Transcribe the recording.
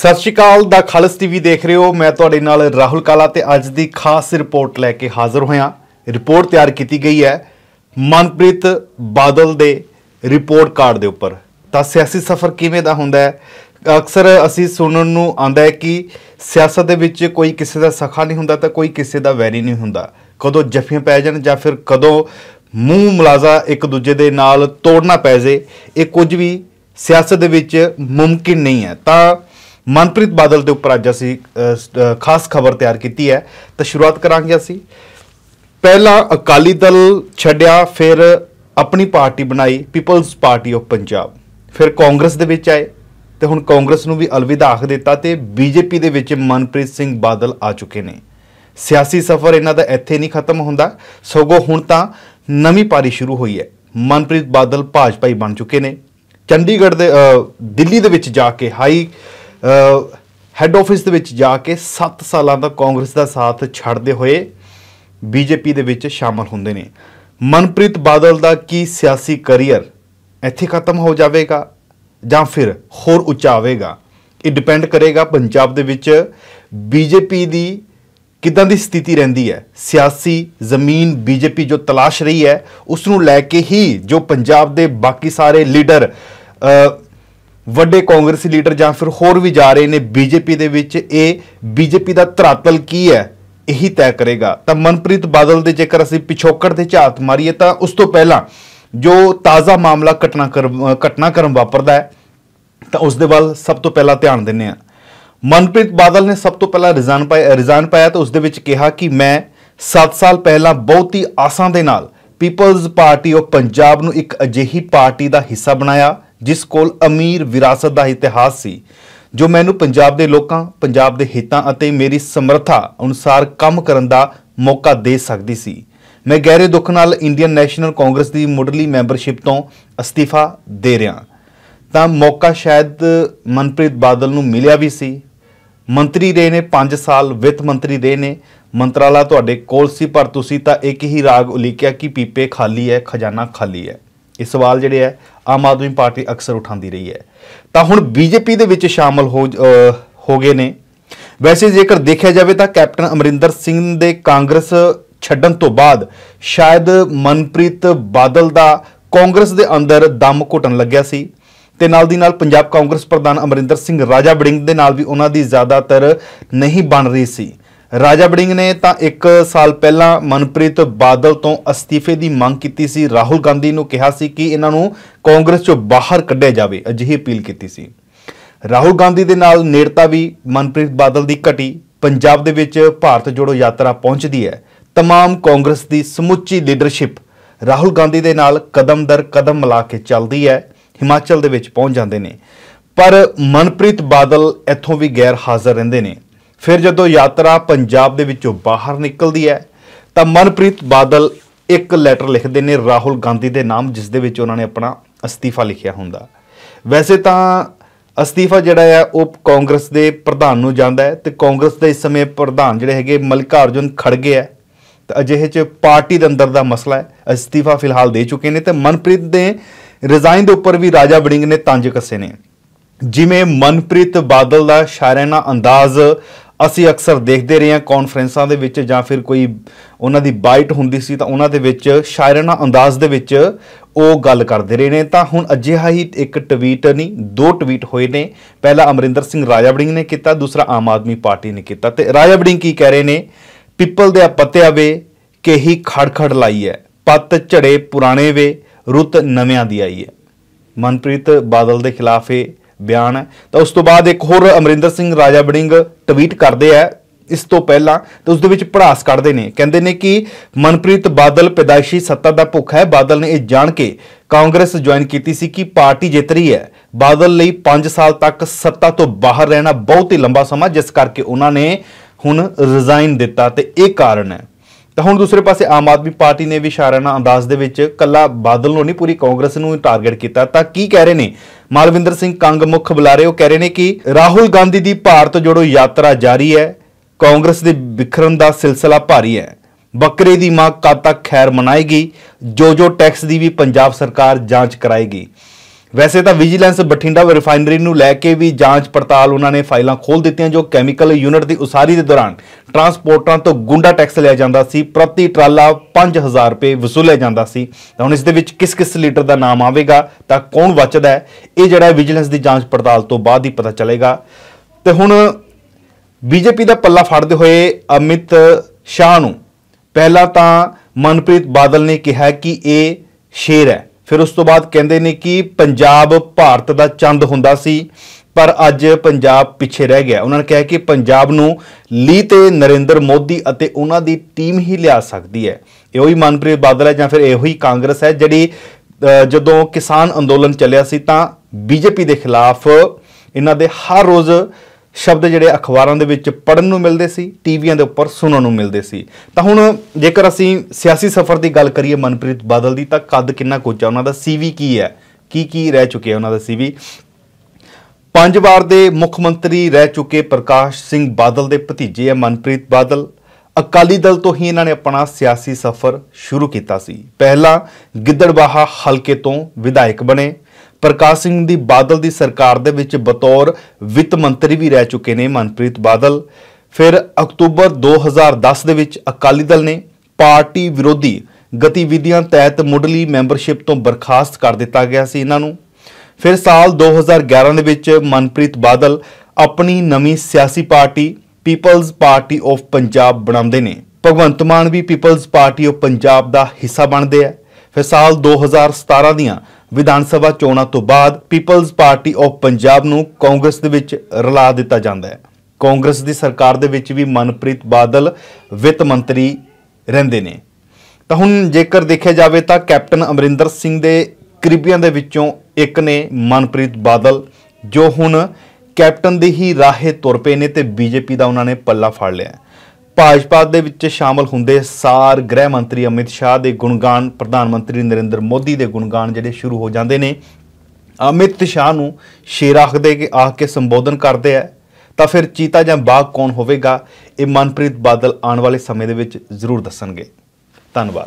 ਸਤਿ ਸ਼੍ਰੀ ਅਕਾਲ ਦਾ ਖਾਲਸ ਟੀਵੀ ਦੇਖ ਰਹੇ ਹੋ ਮੈਂ ਤੁਹਾਡੇ ਨਾਲ ਰਾਹੁਲ ਕਾਲਾ ਤੇ ਅੱਜ ਦੀ ਖਾਸ ਰਿਪੋਰਟ ਲੈ ਕੇ ਹਾਜ਼ਰ ਹੋਇਆ ਰਿਪੋਰਟ ਤਿਆਰ ਕੀਤੀ ਗਈ ਹੈ ਮਨਪ੍ਰੀਤ ਬਾਦਲ ਦੇ ਰਿਪੋਰਟ ਕਾਰਡ ਦੇ ਉੱਪਰ ਤਾਂ ਸਿਆਸੀ ਸਫ਼ਰ ਕਿਵੇਂ ਦਾ ਹੁੰਦਾ ਹੈ ਅਕਸਰ ਅਸੀਂ ਸੁਣਨ ਨੂੰ ਆਉਂਦਾ ਹੈ ਕਿ ਸਿਆਸਤ ਦੇ ਵਿੱਚ ਕੋਈ ਕਿਸੇ ਦਾ ਸਖਾ ਨਹੀਂ ਹੁੰਦਾ ਤਾਂ ਕੋਈ ਕਿਸੇ ਦਾ ਵੈਰੀ ਨਹੀਂ ਹੁੰਦਾ ਕਦੋਂ ਜਫੀਆਂ ਪੈ ਜਾਣ ਜਾਂ ਫਿਰ ਕਦੋਂ ਮੂੰਹ ਮਲਾਜ਼ਾ ਇੱਕ ਦੂਜੇ ਦੇ ਨਾਲ ਤੋੜਨਾ ਪੈ ਜੇ ਇਹ ਕੁਝ ਵੀ ਸਿਆਸਤ ਦੇ ਵਿੱਚ ਮੁਮਕਿਨ ਨਹੀਂ ਹੈ ਤਾਂ ਮਨਪ੍ਰੀਤ ਬਾਦਲ ਦੇ ਉੱਪਰ ਅੱਜ ਅਸੀਂ ਖਾਸ ਖਬਰ ਤਿਆਰ ਕੀਤੀ ਹੈ ਤਾਂ ਸ਼ੁਰੂਆਤ ਕਰਾਂਗੇ ਅਸੀਂ ਪਹਿਲਾਂ ਅਕਾਲੀ ਦਲ ਛੱਡਿਆ ਫਿਰ ਆਪਣੀ ਪਾਰਟੀ ਬਣਾਈ ਪੀਪਲਸ ਪਾਰਟੀ ਆਫ ਪੰਜਾਬ ਫਿਰ ਕਾਂਗਰਸ ਦੇ ਵਿੱਚ ਆਏ ਤੇ ਹੁਣ ਕਾਂਗਰਸ ਨੂੰ ਵੀ ਅਲਵਿਦਾ ਆਖ ਦਿੱਤਾ ਤੇ ਬੀਜੇਪੀ ਦੇ ਵਿੱਚ ਮਨਪ੍ਰੀਤ ਸਿੰਘ ਬਾਦਲ ਆ ਚੁੱਕੇ ਨੇ ਸਿਆਸੀ ਸਫ਼ਰ ਇਹਨਾਂ ਦਾ ਇੱਥੇ ਨਹੀਂ ਖਤਮ ਹੁੰਦਾ ਸਗੋਂ ਹੁਣ ਤਾਂ ਨਵੀਂ ਪਾਰੀ ਸ਼ੁਰੂ ਹੋਈ ਹੈ ਮਨਪ੍ਰੀਤ ਬਾਦਲ ਭਾਜਪਾਈ ਬਣ ਚੁੱਕੇ ਨੇ ਚੰਡੀਗੜ੍ਹ ਦੇ ਦਿੱਲੀ ਦੇ ਵਿੱਚ ਜਾ ਕੇ ਹਾਈ ਹੈੱਡ ਆਫਿਸ ਦੇ ਵਿੱਚ ਜਾ ਕੇ 7 ਸਾਲਾਂ ਦਾ ਕਾਂਗਰਸ ਦਾ ਸਾਥ ਛੱਡਦੇ ਹੋਏ ਬੀਜੇਪੀ ਦੇ ਵਿੱਚ ਸ਼ਾਮਲ ਹੁੰਦੇ ਨੇ ਮਨਪ੍ਰੀਤ ਬਾਦਲ ਦਾ ਕੀ ਸਿਆਸੀ ਕੈਰੀਅਰ ਇੱਥੇ ਖਤਮ ਹੋ ਜਾਵੇਗਾ ਜਾਂ ਫਿਰ ਹੋਰ ਉੱਚਾ ਆਵੇਗਾ ਇਹ ਡਿਪੈਂਡ ਕਰੇਗਾ ਪੰਜਾਬ ਦੇ ਵਿੱਚ ਬੀਜੇਪੀ ਦੀ ਕਿਦਾਂ ਦੀ ਸਥਿਤੀ ਰਹਿੰਦੀ ਹੈ ਸਿਆਸੀ ਜ਼ਮੀਨ ਬੀਜੇਪੀ ਜੋ ਤਲਾਸ਼ ਰਹੀ ਹੈ ਉਸ ਨੂੰ ਲੈ ਕੇ ਹੀ ਜੋ ਪੰਜਾਬ ਦੇ ਬਾਕੀ ਸਾਰੇ ਲੀਡਰ ਵੱਡੇ ਕਾਂਗਰਸੀ ਲੀਡਰ ਜਾਂ ਫਿਰ ਹੋਰ ਵੀ ਜਾ ਰਹੇ ਨੇ ਬੀਜੇਪੀ ਦੇ ਵਿੱਚ ਇਹ ਬੀਜੇਪੀ ਦਾ ਧਰਾਤਲ ਕੀ ਹੈ ਇਹੀ ਤੈਅ ਕਰੇਗਾ ਤਾਂ ਮਨਪ੍ਰੀਤ ਬਾਦਲ ਦੇ ਜੇਕਰ ਅਸੀਂ ਪਿਛੋਕੜ ਤੇ ਝਾਤ ਮਾਰੀਏ ਤਾਂ ਉਸ ਤੋਂ ਪਹਿਲਾਂ ਜੋ ਤਾਜ਼ਾ ਮਾਮਲਾ ਘਟਨਾ ਕਰਮ ਵਾਪਰਦਾ ਹੈ ਤਾਂ ਉਸ ਦੇ ਵੱਲ ਸਭ ਤੋਂ ਪਹਿਲਾਂ ਧਿਆਨ ਦਿੰਨੇ ਆ ਮਨਪ੍ਰੀਤ ਬਾਦਲ ਨੇ ਸਭ ਤੋਂ ਪਹਿਲਾਂ ਰਿਜ਼ਾਨ ਪਾਇਆ ਰਿਜ਼ਾਨ ਪਾਇਆ ਤਾਂ ਉਸ ਦੇ ਵਿੱਚ ਕਿਹਾ ਕਿ ਮੈਂ 7 ਸਾਲ ਪਹਿਲਾਂ ਬਹੁਤੀ ਆਸਾਂ ਦੇ ਨਾਲ ਪੀਪਲਜ਼ ਪਾਰਟੀ ਆਫ ਪੰਜਾਬ ਨੂੰ ਇੱਕ ਅਜਿਹੀ ਪਾਰਟੀ ਦਾ ਹਿੱਸਾ ਬਣਾਇਆ ਜਿਸ ਕੋਲ ਅਮੀਰ ਵਿਰਾਸਤ ਦਾ ਇਤਿਹਾਸ ਸੀ ਜੋ ਮੈਨੂੰ ਪੰਜਾਬ ਦੇ ਲੋਕਾਂ ਪੰਜਾਬ ਦੇ ਹਿੱਤਾਂ ਅਤੇ ਮੇਰੀ ਸਮਰੱਥਾ ਅਨੁਸਾਰ ਕੰਮ ਕਰਨ ਦਾ ਮੌਕਾ ਦੇ ਸਕਦੀ ਸੀ ਮੈਂ ਗਹਿਰੇ ਦੁੱਖ ਨਾਲ ਇੰਡੀਅਨ ਨੈਸ਼ਨਲ ਕਾਂਗਰਸ ਦੀ ਮੁੱਢਲੀ ਮੈਂਬਰਸ਼ਿਪ ਤੋਂ ਅਸਤੀਫਾ ਦੇ ਰਿਹਾ ਤਾਂ ਮੌਕਾ ਸ਼ਾਇਦ ਮਨਪ੍ਰੀਤ ਬਾਦਲ ਨੂੰ ਮਿਲਿਆ ਵੀ ਸੀ ਮੰਤਰੀ ਰਹੇ ਨੇ 5 ਸਾਲ ਵਿੱਤ ਮੰਤਰੀ ਰਹੇ ਨੇ ਮੰਤਰਾਲਾ ਤੁਹਾਡੇ ਕੋਲ ਸੀ ਪਰ ਤੁਸੀਂ ਤਾਂ ਇੱਕ ਹੀ ਰਾਗ ਉਲੀਕਿਆ ਕਿ ਪੀਪੇ ਖਾਲੀ ਹੈ ਖਜ਼ਾਨਾ ਖਾਲੀ ਹੈ ਇਹ ਸਵਾਲ ਜਿਹੜੇ ਆ ਆਮ ਆਦਮੀ ਪਾਰਟੀ ਅਕਸਰ ਉਠਾਉਂਦੀ ਰਹੀ ਹੈ ਤਾਂ ਹੁਣ ਬੀਜੇਪੀ ਦੇ ਵਿੱਚ ਸ਼ਾਮਲ ਹੋ ਹੋ ਗਏ ਨੇ ਵੈਸੇ ਜੇਕਰ ਦੇਖਿਆ ਜਾਵੇ ਤਾਂ ਕੈਪਟਨ ਅਮਰਿੰਦਰ ਸਿੰਘ ਦੇ ਕਾਂਗਰਸ ਛੱਡਣ ਤੋਂ ਬਾਅਦ ਸ਼ਾਇਦ ਮਨਪ੍ਰੀਤ ਬਾਦਲ ਦਾ ਕਾਂਗਰਸ ਦੇ ਅੰਦਰ ਦਮ ਘੁੱਟਣ ਲੱਗਿਆ ਸੀ ਤੇ ਨਾਲ ਦੀ ਨਾਲ ਪੰਜਾਬ ਕਾਂਗਰਸ ਪ੍ਰਧਾਨ ਅਮਰਿੰਦਰ ਸਿੰਘ ਰਾਜਾ ਬੜਿੰਗ ਦੇ ਨਾਲ ਵੀ ਉਹਨਾਂ ਦੀ ਜ਼ਿਆਦਾਤਰ ਨਹੀਂ ਬਣ ਰਹੀ ਸੀ ਰਾਜਾ ਬੜਿੰਗ ਨੇ ਤਾਂ 1 ਸਾਲ ਪਹਿਲਾਂ ਮਨਪ੍ਰੀਤ ਬਾਦਲ ਤੋਂ ਅਸਤੀਫੇ ਦੀ ਮੰਗ ਕੀਤੀ ਸੀ ਰਾਹੁਲ ਗਾਂਧੀ ਨੂੰ ਕਿਹਾ ਸੀ ਕਿ ਇਹਨਾਂ ਨੂੰ ਕਾਂਗਰਸ ਚੋਂ ਬਾਹਰ ਕੱਢਿਆ ਜਾਵੇ ਅਜਿਹੀ ਅਪੀਲ ਕੀਤੀ ਸੀ ਰਾਹੁਲ ਗਾਂਧੀ ਦੇ ਨਾਲ ਨੇੜਤਾ ਵੀ ਮਨਪ੍ਰੀਤ ਬਾਦਲ ਦੀ ਘਟੀ ਪੰਜਾਬ ਦੇ ਵਿੱਚ ਭਾਰਤ ਜੋੜੋ ਯਾਤਰਾ ਪਹੁੰਚਦੀ ਹੈ तमाम ਕਾਂਗਰਸ ਦੀ ਸਮੁੱਚੀ ਲੀਡਰਸ਼ਿਪ ਰਾਹੁਲ ਗਾਂਧੀ ਦੇ ਨਾਲ ਕਦਮ ਦਰ ਕਦਮ ਮਿਲਾ ਕੇ ਚੱਲਦੀ ਹੈ ਹਿਮਾਚਲ ਦੇ ਵਿੱਚ ਪਹੁੰਚ ਜਾਂਦੇ ਨੇ ਪਰ ਮਨਪ੍ਰੀਤ ਬਾਦਲ ਇੱਥੋਂ ਵੀ ਗੈਰ ਹਾਜ਼ਰ ਰਹਿੰਦੇ ਨੇ ਫਿਰ ਜਦੋਂ ਯਾਤਰਾ ਪੰਜਾਬ ਦੇ ਵਿੱਚੋਂ ਬਾਹਰ ਨਿਕਲਦੀ ਹੈ ਤਾਂ ਮਨਪ੍ਰੀਤ ਬਾਦਲ ਇੱਕ ਲੈਟਰ ਲਿਖਦੇ ਨੇ ਰਾਹੁਲ ਗਾਂਧੀ ਦੇ ਨਾਮ ਜਿਸ ਦੇ ਵਿੱਚ ਉਹਨਾਂ ਨੇ ਆਪਣਾ ਅਸਤੀਫਾ ਲਿਖਿਆ ਹੁੰਦਾ ਵੈਸੇ ਤਾਂ ਅਸਤੀਫਾ ਜਿਹੜਾ ਆ ਉਹ ਕਾਂਗਰਸ ਦੇ ਪ੍ਰਧਾਨ ਨੂੰ ਜਾਂਦਾ ਹੈ ਤੇ ਕਾਂਗਰਸ ਦੇ ਇਸ ਸਮੇਂ ਪ੍ਰਧਾਨ ਜਿਹੜੇ ਹੈਗੇ ਮਲਕਾ ਅਰਜੁਨ ਖੜਗੇ ਆ ਤਾਂ ਅਜਿਹੇ ਚ ਪਾਰਟੀ ਦੇ ਅੰਦਰ ਦਾ ਮਸਲਾ ਹੈ ਅਸਤੀਫਾ ਫਿਲਹਾਲ ਦੇ ਚੁੱਕੇ ਨੇ ਤੇ ਮਨਪ੍ਰੀਤ ਦੇ ਰਿਜ਼ਾਈਨ ਦੇ ਉੱਪਰ ਵੀ ਰਾਜਾ ਵੜਿੰਗ ਨੇ ਤੰਜ ਕੱਸੇ ਨੇ ਜਿਵੇਂ ਮਨਪ੍ਰੀਤ ਬਾਦਲ ਦਾ ਸ਼ਾਇਰਾਨਾ ਅੰਦਾਜ਼ ਅਸੀਂ ਅਕਸਰ ਦੇਖਦੇ ਰਹੇ ਹਾਂ ਕਾਨਫਰੰਸਾਂ ਦੇ ਵਿੱਚ ਜਾਂ ਫਿਰ ਕੋਈ ਉਹਨਾਂ ਦੀ ਬਾਈਟ ਹੁੰਦੀ ਸੀ ਤਾਂ ਉਹਨਾਂ ਦੇ ਵਿੱਚ ਸ਼ਾਇਰਾਨਾ ਅੰਦਾਜ਼ ਦੇ ਵਿੱਚ ਉਹ ਗੱਲ ਕਰਦੇ ਰਹੇ ਨੇ ਤਾਂ ਹੁਣ ਅਜਿਹਾ ਹੀ ਇੱਕ ਟਵੀਟ ਨਹੀਂ ਦੋ ਟਵੀਟ ਹੋਏ ਨੇ ਪਹਿਲਾ ਅਮਰਿੰਦਰ ਸਿੰਘ ਰਾਜਾਬੜਿੰਗ ਨੇ ਕੀਤਾ ਦੂਸਰਾ ਆਮ ਆਦਮੀ ਪਾਰਟੀ ਨੇ ਕੀਤਾ ਤੇ ਰਾਜਾਬੜਿੰਗ ਕੀ ਕਹਿ ਰਹੇ ਨੇ ਪੀਪਲ ਦੇ ਪੱਤਿਆਂ ਵੇ ਕਹੀ ਖੜਖੜ ਲਾਈ ਹੈ ਪੱਤ ਝੜੇ ਪੁਰਾਣੇ ਵੇ ਰੁੱਤ ਨਵਿਆਂ ਦੀ ਆਈ ਹੈ ਮਨਪ੍ਰੀਤ ਬਾਦਲ ਦੇ ਖਿਲਾਫ ਇਹ ਬਿਆਨ ਹੈ ਤਾਂ ਉਸ ਤੋਂ ਬਾਅਦ ਇੱਕ ਹੋਰ ਅਮਰਿੰਦਰ ਸਿੰਘ ਰਾਜਾ ਬੜਿੰਗ ਟਵੀਟ ਕਰਦੇ ਆ ਇਸ ਤੋਂ ਪਹਿਲਾਂ ਤੇ ਉਸ ਦੇ ਵਿੱਚ ਪੜਾਸ ਕੱਢਦੇ ਨੇ ਕਹਿੰਦੇ ਨੇ ਕਿ ਮਨਪ੍ਰੀਤ ਬਾਦਲ ਪੈਦਾਇਸ਼ੀ ਸੱਤਾ ਦਾ ਭੁੱਖ ਹੈ ਬਾਦਲ ਨੇ ਇਹ ਜਾਣ ਕੇ ਕਾਂਗਰਸ ਜੁਆਇਨ ਕੀਤੀ ਸੀ ਕਿ ਪਾਰਟੀ ਜਿੱਤ ਰਹੀ ਹੈ ਬਾਦਲ ਲਈ 5 ਸਾਲ ਤੱਕ ਸੱਤਾ ਤੋਂ ਬਾਹਰ ਰਹਿਣਾ ਬਹੁਤ ਹੀ ਲੰਬਾ ਸਮਾਂ ਜਿਸ ਕਰਕੇ ਉਹਨਾਂ ਨੇ ਹੁਣ ਰਿਜ਼ਾਈਨ ਦਿੱਤਾ ਤੇ ਇਹ ਕਾਰਨ ਹੈ ਤਾਂ ਹੁਣ ਦੂਸਰੇ ਪਾਸੇ ਆਮ ਆਦਮੀ ਪਾਰਟੀ ਨੇ ਵੀ ਇਸ਼ਾਰਾਨਾ ਅੰਦਾਜ਼ ਦੇ ਵਿੱਚ ਕੱਲਾ ਬਾਦਲ ਨੂੰ ਨਹੀਂ ਪੂਰੀ ਕਾਂਗਰਸ ਨੂੰ ਟਾਰਗੇਟ ਕੀਤਾ ਤਾਂ ਕੀ ਕਹਿ ਰਹੇ ਨੇ ਮਾਲਵਿੰਦਰ ਸਿੰਘ ਕੰਗ ਮੁੱਖ ਬੁਲਾਰੇ ਉਹ ਕਹਿ ਰਹੇ ਨੇ ਕਿ ਰਾਹੁਲ ਗਾਂਧੀ ਦੀ ਭਾਰਤ ਜੋੜੋ ਯਾਤਰਾ ਜਾਰੀ ਹੈ ਕਾਂਗਰਸ ਦੇ ਵਿਖਰਨ ਦਾ ਸਿਲਸਿਲਾ ਭਾਰੀ ਹੈ ਬੱਕਰੇ ਦੀ ਮਾਂ ਕਦ ਤੱਕ ਖੈਰ ਮਨਾਏਗੀ ਜੋ ਜੋ ਟੈਕਸ ਦੀ ਵੀ ਪੰਜਾਬ ਸਰਕਾਰ ਜਾਂਚ ਕਰਾਏਗੀ ਵੈਸੇ ਤਾਂ ਵਿਜੀਲੈਂਸ ਬਠਿੰਡਾ ਰਿਫਾਈਨਰੀ ਨੂੰ ਲੈ ਕੇ ਵੀ ਜਾਂਚ ਪੜਤਾਲ ਉਹਨਾਂ ਨੇ ਫਾਈਲਾਂ ਖੋਲ ਦਿੱਤੀਆਂ ਜੋ ਕੈਮੀਕਲ ਯੂਨਿਟ ਦੀ ਉਸਾਰੀ ਦੇ ਦੌਰਾਨ ਟਰਾਂਸਪੋਰਟਰਾਂ ਤੋਂ ਗੁੰਡਾ ਟੈਕਸ ਲਿਆ ਜਾਂਦਾ ਸੀ ਪ੍ਰਤੀ ਟਰਾਲਾ 5000 ਰੁਪਏ ਵਸੂਲਿਆ ਜਾਂਦਾ ਸੀ ਤਾਂ ਹੁਣ ਇਸ ਦੇ ਵਿੱਚ ਕਿਸ ਕਿਸ ਲੀਟਰ ਦਾ ਨਾਮ ਆਵੇਗਾ ਤਾਂ ਕੌਣ ਬਚਦਾ ਹੈ ਇਹ ਜਿਹੜਾ ਵਿਜੀਲੈਂਸ ਦੀ ਜਾਂਚ ਪੜਤਾਲ ਤੋਂ ਬਾਅਦ ਹੀ ਪਤਾ ਚੱਲੇਗਾ ਤੇ ਹੁਣ ਬੀਜੇਪੀ ਦਾ ਪੱਲਾ ਫੜਦੇ ਹੋਏ ਅਮਿਤ ਸ਼ਾਹ ਨੂੰ ਪਹਿਲਾਂ ਤਾਂ ਮਨਪ੍ਰੀਤ ਬਾਦਲ ਨੇ ਕਿਹਾ ਕਿ ਇਹ ਸ਼ੇਰ ਹੈ ਫਿਰ ਉਸ ਤੋਂ ਬਾਅਦ ਕਹਿੰਦੇ ਨੇ ਕਿ ਪੰਜਾਬ ਭਾਰਤ ਦਾ ਚੰਦ ਹੁੰਦਾ ਸੀ ਪਰ ਅੱਜ ਪੰਜਾਬ ਪਿੱਛੇ ਰਹਿ ਗਿਆ ਉਹਨਾਂ ਨੇ ਕਿਹਾ ਕਿ ਪੰਜਾਬ ਨੂੰ ਲੀ ਤੇ ਨਰਿੰਦਰ ਮੋਦੀ ਅਤੇ ਉਹਨਾਂ ਦੀ ਟੀਮ ਹੀ ਲਿਆ ਸਕਦੀ ਹੈ ਇਹੋ ਹੀ ਮਨਪ੍ਰੀਤ ਬਾਦਲ ਹੈ ਜਾਂ ਫਿਰ ਇਹੋ ਹੀ ਕਾਂਗਰਸ ਹੈ ਜਿਹੜੀ ਜਦੋਂ ਕਿਸਾਨ ਅੰਦੋਲਨ ਚੱਲਿਆ ਸੀ ਤਾਂ ਬੀਜੇਪੀ ਦੇ ਖਿਲਾਫ ਇਹਨਾਂ ਦੇ ਹਰ ਰੋਜ਼ ਸ਼ਬਦ ਜਿਹੜੇ ਅਖਬਾਰਾਂ ਦੇ ਵਿੱਚ ਪੜਨ ਨੂੰ ਮਿਲਦੇ ਸੀ ਟੀਵੀਆਂ ਦੇ ਉੱਪਰ ਸੁਣਨ ਨੂੰ ਮਿਲਦੇ ਸੀ ਤਾਂ ਹੁਣ ਜੇਕਰ ਅਸੀਂ ਸਿਆਸੀ ਸਫ਼ਰ ਦੀ ਗੱਲ ਕਰੀਏ ਮਨਪ੍ਰੀਤ ਬਾਦਲ ਦੀ ਤਾਂ ਕੱਦ ਕਿੰਨਾ ਕੋਚਾ ਉਹਨਾਂ ਦਾ ਸੀਵੀ ਕੀ ਹੈ ਕੀ ਕੀ ਰਹਿ ਚੁੱਕਿਆ ਉਹਨਾਂ ਦਾ ਸੀਵੀ ਪੰਜ ਵਾਰ ਦੇ ਮੁੱਖ ਮੰਤਰੀ ਰਹਿ ਚੁੱਕੇ ਪ੍ਰਕਾਸ਼ ਸਿੰਘ ਬਾਦਲ ਦੇ ਭਤੀਜੇ ਹੈ ਮਨਪ੍ਰੀਤ ਬਾਦਲ ਅਕਾਲੀ ਦਲ ਤੋਂ ਹੀ ਇਹਨਾਂ ਨੇ ਆਪਣਾ ਸਿਆਸੀ ਸਫ਼ਰ ਸ਼ੁਰੂ ਕੀਤਾ ਸੀ ਪਹਿਲਾ ਗਿੱਦੜਬਾਹਾ ਹਲਕੇ ਤੋਂ ਵਿਧਾਇਕ ਬਣੇ ਪ੍ਰਕਾਸ਼ ਸਿੰਘ ਦੀ ਬਾਦਲ ਦੀ ਸਰਕਾਰ ਦੇ ਵਿੱਚ ਬਤੌਰ ਵਿੱਤ ਮੰਤਰੀ ਵੀ ਰਹਿ ਚੁੱਕੇ ਨੇ ਮਨਪ੍ਰੀਤ ਬਾਦਲ ਫਿਰ ਅਕਤੂਬਰ 2010 ਦੇ ਵਿੱਚ ਅਕਾਲੀ ਦਲ ਨੇ ਪਾਰਟੀ ਵਿਰੋਧੀ ਗਤੀਵਿਧੀਆਂ ਤਹਿਤ ਮੁੱਢਲੀ ਮੈਂਬਰਸ਼ਿਪ ਤੋਂ ਬਰਖਾਸਤ ਕਰ ਦਿੱਤਾ ਗਿਆ ਸੀ ਇਹਨਾਂ ਨੂੰ ਫਿਰ ਸਾਲ 2011 ਦੇ ਵਿੱਚ ਮਨਪ੍ਰੀਤ ਬਾਦਲ ਆਪਣੀ ਨਵੀਂ ਸਿਆਸੀ party People's Party of Punjab ਬਣਾਉਂਦੇ ਨੇ ਭਗਵੰਤ ਮਾਨ ਵੀ ਪੀਪਲਜ਼ ਪਾਰਟੀ ਆਫ ਪੰਜਾਬ ਦਾ ਹਿੱਸਾ ਬਣਦੇ ਆ ਫਿਰ ਸਾਲ 2017 ਦੀਆਂ ਵਿਧਾਨ ਸਭਾ ਚੋਣਾਂ ਤੋਂ ਬਾਅਦ ਪੀਪਲਜ਼ ਪਾਰਟੀ ਆਫ ਪੰਜਾਬ ਨੂੰ ਕਾਂਗਰਸ ਦੇ ਵਿੱਚ ਰਲਾ ਦਿੱਤਾ ਜਾਂਦਾ ਹੈ ਕਾਂਗਰਸ ਦੀ ਸਰਕਾਰ ਦੇ ਵਿੱਚ ਵੀ ਮਨਪ੍ਰੀਤ ਬਾਦਲ ਵਿੱਤ ਮੰਤਰੀ ਰਹਿੰਦੇ ਨੇ ਤਾਂ ਹੁਣ ਜੇਕਰ ਦੇਖਿਆ ਜਾਵੇ ਤਾਂ ਕੈਪਟਨ ਅਮਰਿੰਦਰ ਸਿੰਘ ਦੇ ਕਰੀਬੀਆਂ ਦੇ ਵਿੱਚੋਂ ਇੱਕ ਨੇ ਮਨਪ੍ਰੀਤ ਬਾਦਲ ਜੋ ਹੁਣ ਕੈਪਟਨ ਦੇ ਹੀ ਰਾਹੇ ਤੁਰ ਪਏ ਨੇ ਤੇ ਬੀਜੇਪੀ ਦਾ ਉਹਨਾਂ ਨੇ ਪੱਲਾ ਫੜ ਲਿਆ ਭਾਜਪਾ ਦੇ ਵਿੱਚ ਸ਼ਾਮਲ ਹੁੰਦੇ ਸਾਰ ਗ੍ਰਹਿ ਮੰਤਰੀ ਅਮਿਤ ਸ਼ਾਹ ਦੇ ਗੁਣਗਾਨ ਪ੍ਰਧਾਨ ਮੰਤਰੀ ਨਰਿੰਦਰ ਮੋਦੀ ਦੇ ਗੁਣਗਾਨ ਜਿਹੜੇ ਸ਼ੁਰੂ ਹੋ ਜਾਂਦੇ ਨੇ ਅਮਿਤ ਸ਼ਾਹ ਨੂੰ ਸ਼ੇਰ ਆਖਦੇ ਕਿ ਆਖ ਕੇ ਸੰਬੋਧਨ ਕਰਦੇ ਆ ਤਾਂ ਫਿਰ ਚੀਤਾ ਜਾਂ ਬਾਗ ਕੌਣ ਹੋਵੇਗਾ ਇਹ ਮਨਪ੍ਰੀਤ ਬਾਦਲ ਆਉਣ ਵਾਲੇ ਸਮੇਂ ਦੇ ਵਿੱਚ ਜ਼ਰੂਰ ਦੱਸਣਗੇ ਧੰਨਵਾਦ